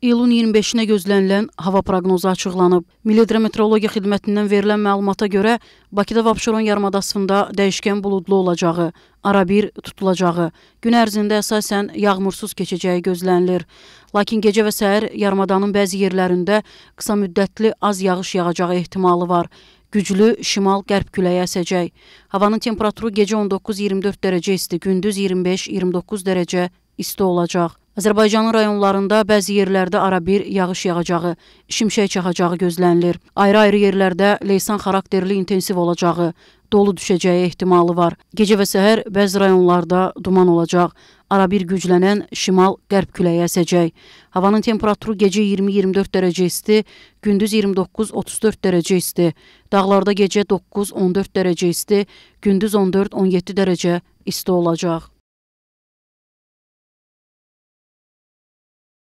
İyulun 25-nə gözlənilən hava proqnozu açıqlanıb. Milli Hidrometeorologiya Xidmətindən verilən məlumata görə Bakıda və Abşeron yarımadasında dəyişkən buludlu olacağı, arabir tutulacağı, gün ərzində əsasən yağmursuz keçəcəyi gözlənilir. Lakin gecə və səhər yarımadanın bəzi yerlərində qısa müddətli az yağış yağacağı ehtimalı var. Güclü şimal-qərb küləyi əsəcək. Havanın temperaturu gecə 19-24 dərəcə isti, gündüz 25-29 dərəcə isti olacaq. Azərbaycanın rayonlarında bəzi yerlərdə arabir yağış yağacağı, şimşək çaxacağı gözlənilir. Ayrı-ayrı yerlərdə leysan xarakterli intensiv olacağı, dolu düşəcəyi ehtimalı var. Gecə və səhər bəzi rayonlarda duman olacaq. Arabir güclənən şimal-qərb küləyi əsəcək. Havanın temperaturu gecə 20-24 dərəcə isti, gündüz 29-34 dərəcə isti. Dağlarda gecə 9-14 dərəcə isti, gündüz 14-17 dərəcə isti olacaq.